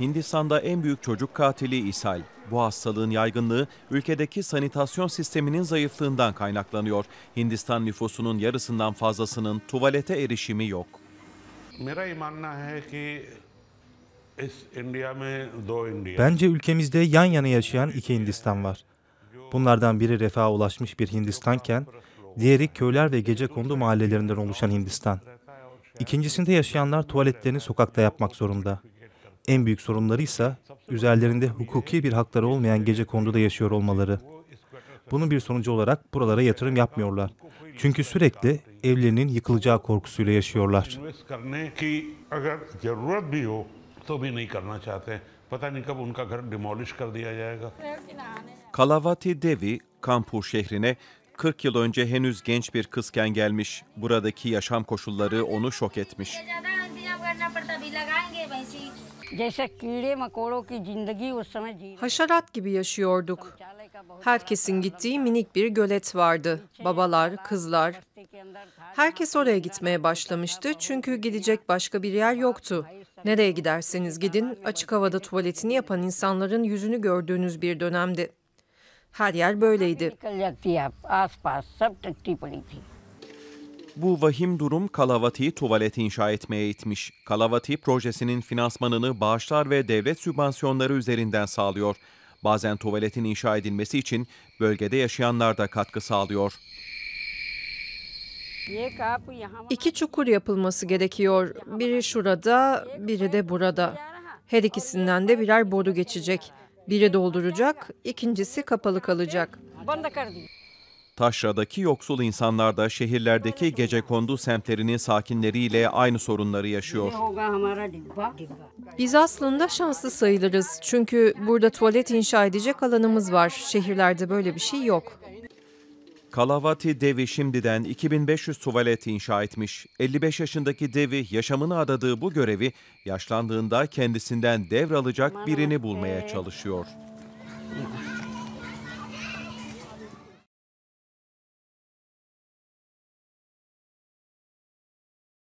Hindistan'da en büyük çocuk katili ishal. Bu hastalığın yaygınlığı ülkedeki sanitasyon sisteminin zayıflığından kaynaklanıyor. Hindistan nüfusunun yarısından fazlasının tuvalete erişimi yok. Bence ülkemizde yan yana yaşayan iki Hindistan var. Bunlardan biri refaha ulaşmış bir Hindistanken, diğeri köyler ve gece kondu mahallelerinden oluşan Hindistan. İkincisinde yaşayanlar tuvaletlerini sokakta yapmak zorunda. En büyük sorunları ise üzerlerinde hukuki bir hakları olmayan gece konduda yaşıyor olmaları. Bunun bir sonucu olarak buralara yatırım yapmıyorlar. Çünkü sürekli evlerinin yıkılacağı korkusuyla yaşıyorlar. Kalavati Devi, Kampur şehrine 40 yıl önce henüz genç bir kızken gelmiş. Buradaki yaşam koşulları onu şok etmiş. करना पड़ता अभी लगाएंगे वैसे जैसे कीड़े मकोड़ों की जिंदगी उस समय जी Haşerat gibi yaşıyorduk. Herkesin gittiği minik bir gölet vardı. Babalar, kızlar. Herkes oraya gitmeye başlamıştı çünkü gidecek başka bir yer yoktu. Nereye giderseniz gidin, açık havada tuvaletini yapan insanların yüzünü gördüğünüz bir dönemdi. Her yer böyleydi. Bu vahim durum Kalavati tuvalet inşa etmeye itmiş. Kalavati projesinin finansmanını bağışlar ve devlet sübvansiyonları üzerinden sağlıyor. Bazen tuvaletin inşa edilmesi için bölgede yaşayanlar da katkı sağlıyor. İki çukur yapılması gerekiyor. Biri şurada, biri de burada. Her ikisinden de birer boru geçecek. Biri dolduracak, ikincisi kapalı kalacak. Taşra'daki yoksul insanlar da şehirlerdeki gece kondu semtlerinin sakinleriyle aynı sorunları yaşıyor. Biz aslında şanslı sayılırız. Çünkü burada tuvalet inşa edecek alanımız var. Şehirlerde böyle bir şey yok. Kalavati Devi şimdiden 2500 tuvalet inşa etmiş. 55 yaşındaki Devi yaşamını adadığı bu görevi yaşlandığında kendisinden devralacak birini bulmaya çalışıyor.